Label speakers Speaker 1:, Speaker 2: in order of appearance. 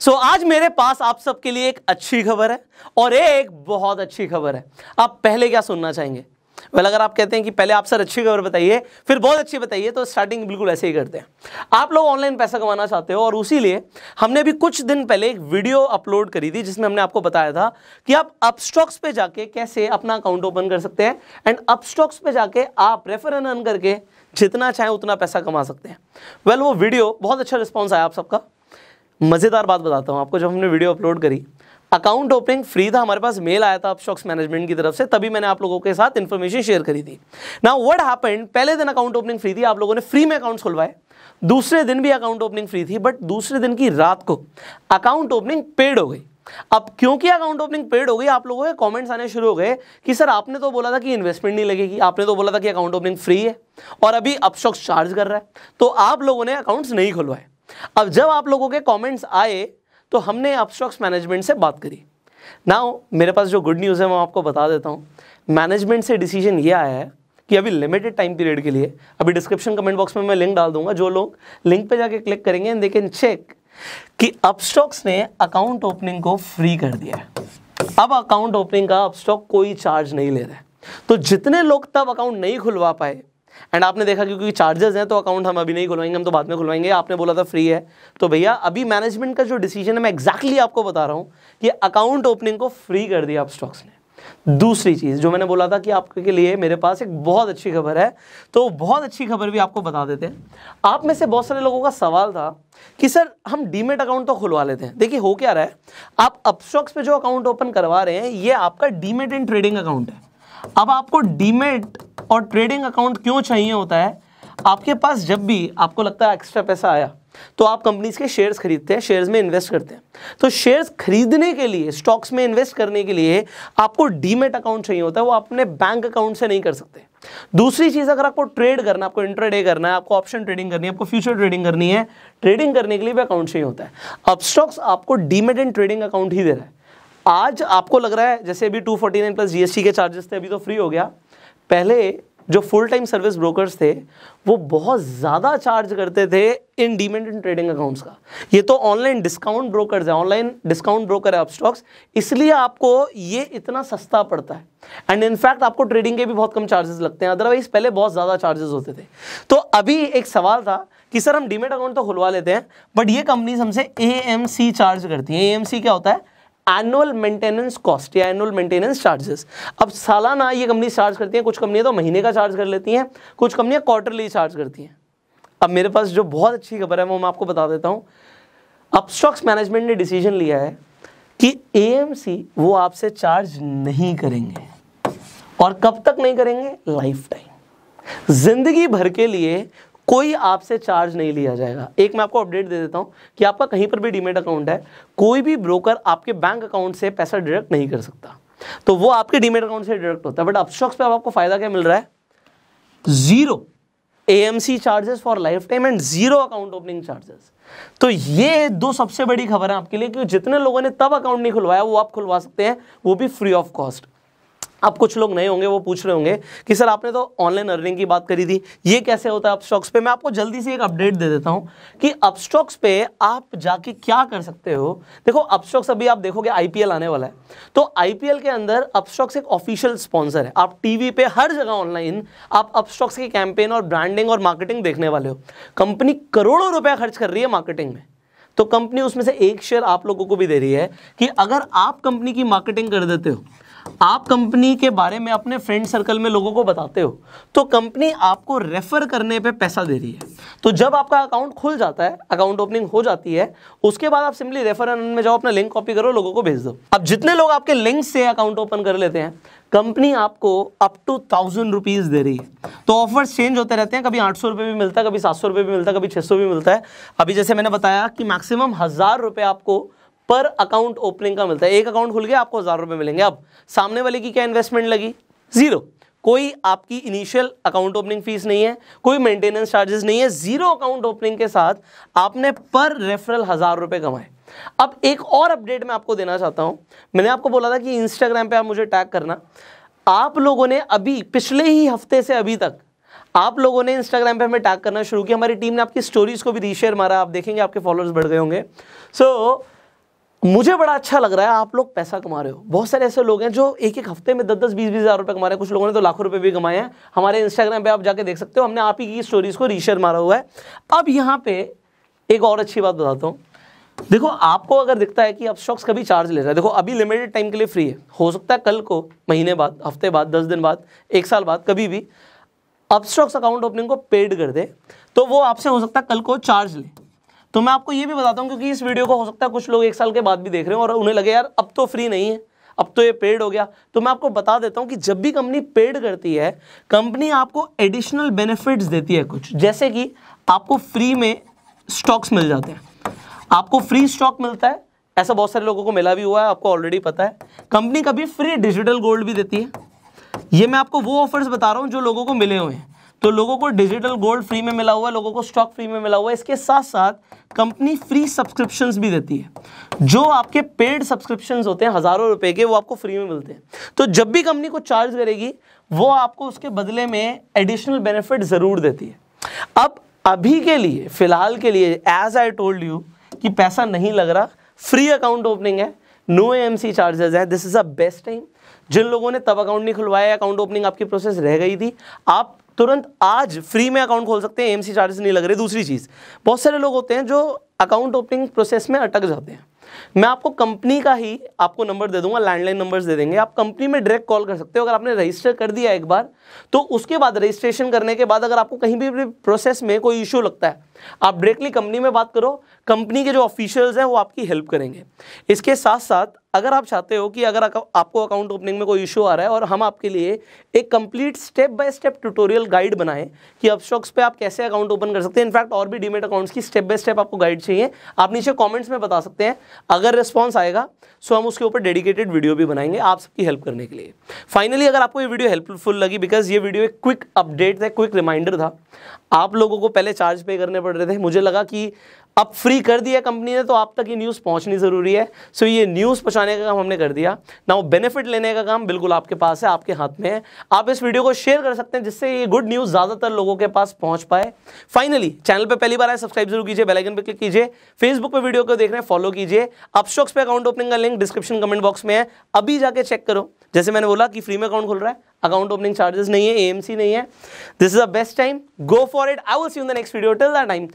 Speaker 1: सो so, आज मेरे पास आप सबके लिए एक अच्छी खबर है और एक बहुत अच्छी खबर है आप पहले क्या सुनना चाहेंगे वेल अगर आप कहते हैं कि पहले आप सर अच्छी खबर बताइए फिर बहुत अच्छी बताइए तो स्टार्टिंग बिल्कुल ऐसे ही करते हैं आप लोग ऑनलाइन पैसा कमाना चाहते हो और उसी लिए हमने भी कुछ दिन पहले एक वीडियो अपलोड करी थी जिसमें हमने आपको बताया था कि आप अपस्टॉक्स पे जाके कैसे अपना अकाउंट ओपन कर सकते हैं एंड अपस्टॉक्स पे जाके आप रेफर एंड अर्न करके जितना चाहें उतना पैसा कमा सकते हैं वेल well, वो वीडियो बहुत अच्छा रिस्पॉन्स आया आप सबका मज़ेदार बात बताता हूँ आपको जब हमने वीडियो अपलोड करी अकाउंट ओपनिंग फ्री था हमारे पास मेल आया था अपशॉक्स मैनेजमेंट की तरफ से तभी मैंने आप लोगों के साथ इन्फॉर्मेशन शेयर करी थी ना व्हाट हैपेंड पहले दिन अकाउंट ओपनिंग फ्री थी आप लोगों ने फ्री में अकाउंट्स खुलवाए दूसरे दिन भी अकाउंट ओपनिंग फ्री थी बट दूसरे दिन की रात को अकाउंट ओपनिंग पेड हो गई अब क्योंकि अकाउंट ओपनिंग पेड हो गई आप लोगों के कमेंट्स आने शुरू हो गए कि सर आपने तो बोला था कि इन्वेस्टमेंट नहीं लगेगी आपने तो बोला था कि अकाउंट ओपनिंग फ्री है और अभी अपशॉक्स चार्ज कर रहा है तो आप लोगों ने अकाउंट्स नहीं खुलवाए अब जब आप लोगों के कमेंट्स आए तो हमने अपस्टॉक्स मैनेजमेंट से बात करी नाउ मेरे पास जो गुड न्यूज़ है मैं आपको बता देता हूँ मैनेजमेंट से डिसीजन ये आया है कि अभी लिमिटेड टाइम पीरियड के लिए अभी डिस्क्रिप्शन कमेंट बॉक्स में मैं लिंक डाल दूंगा जो लोग लिंक पे जाके क्लिक करेंगे एंड दे कैन चेक कि अपस्टॉक्स ने अकाउंट ओपनिंग को फ्री कर दिया है अब अकाउंट ओपनिंग का अपस्टॉक कोई चार्ज नहीं ले रहा है तो जितने लोग तब अकाउंट नहीं खुलवा पाए एंड आपने देखा क्योंकि चार्जेस हैं तो अकाउंट हम अभी नहीं खुलवाएंगे हम तो बाद में खुलवाएंगे आपने बोला था फ्री है तो भैया अभी मैनेजमेंट का जो डिसीजन है मैं एक्जैक्टली exactly आपको बता रहा हूँ कि अकाउंट ओपनिंग को फ्री कर दिया आप स्टॉक्स ने दूसरी चीज़ जो मैंने बोला था कि आपके लिए मेरे पास एक बहुत अच्छी खबर है तो बहुत अच्छी खबर भी आपको बता देते हैं आप में से बहुत सारे लोगों का सवाल था कि सर हम डीमेट अकाउंट तो खुलवा लेते हैं देखिए हो क्या रहा है आप अपस्टॉक्स पे जो अकाउंट ओपन करवा रहे हैं ये आपका डीमेट एंड ट्रेडिंग अकाउंट है अब आपको डीमेट और ट्रेडिंग अकाउंट क्यों चाहिए होता है आपके पास जब भी आपको लगता है एक्स्ट्रा पैसा आया तो आप कंपनीज के शेयर्स खरीदते हैं शेयर्स में इन्वेस्ट करते हैं तो शेयर्स खरीदने के लिए स्टॉक्स में इन्वेस्ट करने के लिए आपको डीमेट अकाउंट चाहिए होता है वो अपने बैंक अकाउंट से नहीं कर सकते दूसरी चीज़ अगर आपको ट्रेड करना आपको इंटरडे करना है आपको ऑप्शन ट्रेडिंग करनी है आपको फ्यूचर ट्रेडिंग करनी है ट्रेडिंग करने के लिए भी अकाउंट चाहिए होता है अब स्टॉक्स आपको डीमेट एंड ट्रेडिंग अकाउंट ही दे रहा है आज आपको लग रहा है जैसे अभी 249 प्लस जीएसटी के चार्जेस थे अभी तो फ्री हो गया पहले जो फुल टाइम सर्विस ब्रोकर्स थे वो बहुत ज़्यादा चार्ज करते थे इन डीमेंट इन ट्रेडिंग अकाउंट्स का ये तो ऑनलाइन डिस्काउंट ब्रोकर्स है ऑनलाइन डिस्काउंट ब्रोकर है अपस्टॉक्स इसलिए आपको ये इतना सस्ता पड़ता है एंड इनफैक्ट आपको ट्रेडिंग के भी बहुत कम चार्जेस लगते हैं अदरवाइज पहले बहुत ज़्यादा चार्जेस होते थे तो अभी एक सवाल था कि सर हम डीमेट अकाउंट तो खुलवा लेते हैं बट ये कंपनीज हमसे ए चार्ज करती हैं ए क्या होता है एनुअल मेंटेनेंस कॉस्ट या एनुअल मेंटेनेंस चार्जेस अब सालाना ये कंपनी चार्ज करती हैं कुछ कंपनियां तो महीने का चार्ज कर लेती हैं कुछ कंपनियां क्वार्टरली चार्ज करती हैं अब मेरे पास जो बहुत अच्छी खबर है वो मैं आपको बता देता हूँ अब स्टॉक्स मैनेजमेंट ने डिसीजन लिया है कि ए वो आपसे चार्ज नहीं करेंगे और कब तक नहीं करेंगे लाइफ टाइम जिंदगी भर के लिए कोई आपसे चार्ज नहीं लिया जाएगा एक मैं आपको अपडेट दे देता हूं कि आपका कहीं पर भी डीमेट अकाउंट है कोई भी ब्रोकर आपके बैंक अकाउंट से पैसा डायरेक्ट नहीं कर सकता तो वो आपके डीमेट अकाउंट से डायरेक्ट होता है बट अपस्टॉक्स पे अब आपको फ़ायदा क्या मिल रहा है zero AMC charges for lifetime and zero account opening charges तो ये दो सबसे बड़ी खबर है आपके लिए कि जितने लोगों ने तब अकाउंट नहीं खुलवाया वो आप खुलवा सकते हैं वो भी फ्री ऑफ कॉस्ट अब कुछ लोग नए होंगे वो पूछ रहे होंगे कि सर आपने तो ऑनलाइन अर्निंग की बात करी थी ये कैसे होता है अपस्टॉक्स पे मैं आपको जल्दी से एक अपडेट दे देता हूँ कि अपस्टॉक्स पे आप जाके क्या कर सकते हो देखो अपस्टॉक्स अभी आप देखोगे आईपीएल आने वाला है तो आईपीएल के अंदर अपस्टॉक्स एक ऑफिशियल स्पॉन्सर है आप टीवी पे हर जगह ऑनलाइन आप अपस्टॉक्स की कैंपेन और ब्रांडिंग और मार्केटिंग देखने वाले हो कंपनी करोड़ों रुपया खर्च कर रही है मार्केटिंग में तो कंपनी उसमें से एक शेयर आप लोगों को भी दे रही है कि अगर आप कंपनी की मार्केटिंग कर देते हो आप कंपनी के बारे में अपने फ्रेंड सर्कल में लोगों को बताते हो तो कंपनी आपको रेफर करने पे पैसा दे रही है तो जब आपका अकाउंट खुल जाता है अकाउंट ओपनिंग हो जाती है उसके बाद आप सिंपली रेफर में जाओ अपना लिंक कॉपी करो लोगों को भेज दो अब जितने लोग आपके लिंक से अकाउंट ओपन कर लेते हैं कंपनी आपको अप टू थाउजेंड रुपीज़ दे रही है तो ऑफर्स चेंज होते रहते हैं कभी आठ सौ रुपये भी मिलता है कभी सात सौ रुपये भी मिलता है कभी छः सौ भी मिलता है अभी जैसे मैंने बताया कि मैक्सिमम हज़ार रुपये आपको पर अकाउंट ओपनिंग का मिलता है एक अकाउंट खुल गया आपको हज़ार रुपए मिलेंगे अब सामने वाले की क्या इन्वेस्टमेंट लगी ज़ीरो कोई आपकी इनिशियल अकाउंट ओपनिंग फीस नहीं है कोई मेंटेनेंस चार्जेस नहीं है जीरो अकाउंट ओपनिंग के साथ आपने पर रेफरल हज़ार रुपए कमाए अब एक और अपडेट मैं आपको देना चाहता हूँ मैंने आपको बोला था कि इंस्टाग्राम पे आप मुझे टैग करना आप लोगों ने अभी पिछले ही हफ्ते से अभी तक आप लोगों ने इंस्टाग्राम पे हमें टैग करना शुरू किया हमारी टीम ने आपकी स्टोरीज़ को भी रीशेयर मारा आप देखेंगे आपके फॉलोअर्स बढ़ गए होंगे सो so, मुझे बड़ा अच्छा लग रहा है आप लोग पैसा कमा रहे हो बहुत सारे ऐसे लोग हैं जो एक एक हफ्ते में दस दस बीस बीस हज़ार रुपये कमा रहे हैं कुछ लोगों ने तो लाखों रुपए भी कमाए हैं हमारे इंस्टाग्राम पे आप जाके देख सकते हो हमने आप ही की स्टोरीज़ को रीशेयर मारा हुआ है अब यहाँ पे एक और अच्छी बात बताता हूँ देखो आपको अगर दिखता है कि आप स्टॉक्स कभी चार्ज ले रहा है देखो अभी लिमिटेड टाइम के लिए फ्री है हो सकता है कल को महीने बाद हफ्ते बाद दस दिन बाद एक साल बाद कभी भी अपस्टॉक्स अकाउंट ओपनिंग को पेड कर दे तो वो आपसे हो सकता है कल को चार्ज ले तो मैं आपको ये भी बताता हूँ क्योंकि इस वीडियो को हो सकता है कुछ लोग एक साल के बाद भी देख रहे हो और उन्हें लगे यार अब तो फ्री नहीं है अब तो ये पेड हो गया तो मैं आपको बता देता हूँ कि जब भी कंपनी पेड करती है कंपनी आपको एडिशनल बेनिफिट्स देती है कुछ जैसे कि आपको फ्री में स्टॉक्स मिल जाते हैं आपको फ्री स्टॉक मिलता है ऐसा बहुत सारे लोगों को मिला भी हुआ है आपको ऑलरेडी पता है कंपनी कभी फ्री डिजिटल गोल्ड भी देती है ये मैं आपको वो ऑफर्स बता रहा हूँ जो लोगों को मिले हुए हैं तो लोगों को डिजिटल गोल्ड फ्री में मिला हुआ है लोगों को स्टॉक फ्री में मिला हुआ है इसके साथ साथ कंपनी फ्री सब्सक्रिप्शंस भी देती है जो आपके पेड सब्सक्रिप्शंस होते हैं हज़ारों रुपए के वो आपको फ्री में मिलते हैं तो जब भी कंपनी को चार्ज करेगी वो आपको उसके बदले में एडिशनल बेनिफिट ज़रूर देती है अब अभी के लिए फ़िलहाल के लिए एज आई टोल्ड यू कि पैसा नहीं लग रहा फ्री अकाउंट ओपनिंग है नो एम सी चार्जेज है this is a best time जिन लोगों ने तब अकाउंट नहीं खुलवाया अकाउंट ओपनिंग आपकी प्रोसेस रह गई थी आप तुरंत आज फ्री में अकाउंट खोल सकते हैं एम चार्जेस नहीं लग रहे दूसरी चीज़ बहुत सारे लोग होते हैं जो अकाउंट ओपनिंग प्रोसेस में अटक जाते हैं मैं आपको कंपनी का ही आपको नंबर दे दूंगा लैंडलाइन नंबर्स दे देंगे आप कंपनी में डायरेक्ट कॉल कर सकते हो अगर आपने रजिस्टर कर दिया एक बार तो उसके बाद रजिस्ट्रेशन करने के बाद अगर आपको कहीं भी प्रोसेस में कोई इश्यू लगता है आप डायरेक्टली कंपनी में बात करो कंपनी के जो ऑफिशियल्स हैं वो आपकी हेल्प करेंगे इसके साथ साथ अगर आप चाहते हो कि अगर आपको अकाउंट ओपनिंग में कोई इशू आ रहा है और हम आपके लिए एक complete step by step tutorial guide बनाएं कि अपस्टॉक्स पे आप कैसे अकाउंट ओपन कर सकते हैं इनफैक्ट और भी डीमेट अकाउंट्स की स्टेप बाय स्टेप आपको गाइड चाहिए आप नीचे कॉमेंट्स में बता सकते हैं अगर रिस्पॉन्स आएगा सो तो हम उसके ऊपर डेडिकेटेड वीडियो भी बनाएंगे आप सबकी हेल्प करने के लिए फाइनली अगर आपको ये वीडियो हेल्पफुल लगी बिकॉज ये वीडियो एक क्विक अपडेट था क्विक रिमाइंडर था आप लोगों को पहले चार्ज पे करने पड़ रहे थे मुझे लगा कि अब फ्री कर दिया कंपनी ने तो आप तक ये न्यूज़ पहुंचनी ज़रूरी है सो so, ये न्यूज़ पहुंचाने का काम हमने कर दिया नाउ बेनिफिट लेने का काम बिल्कुल आपके पास है आपके हाथ में है आप इस वीडियो को शेयर कर सकते हैं जिससे ये गुड न्यूज़ ज़्यादातर लोगों के पास पहुंच पाए फाइनली चैनल पे पहली बार आए सब्सक्राइब जरूर कीजिए बेलाइकन पर क्लिक कीजिए फेसबुक पर वीडियो को देख रहे हैं फॉलो कीजिए अपस्टॉक्स पर अकाउंट ओपनिंग का लिंक डिस्क्रिप्शन कमेंट बॉक्स में है अभी जाके चेक करो जैसे मैंने बोला कि फ्री में अकाउंट खुल रहा है अकाउंट ओपनिंग चार्जेस नहीं है एएमसी नहीं है this is the best time go for it I will see in the next video till the time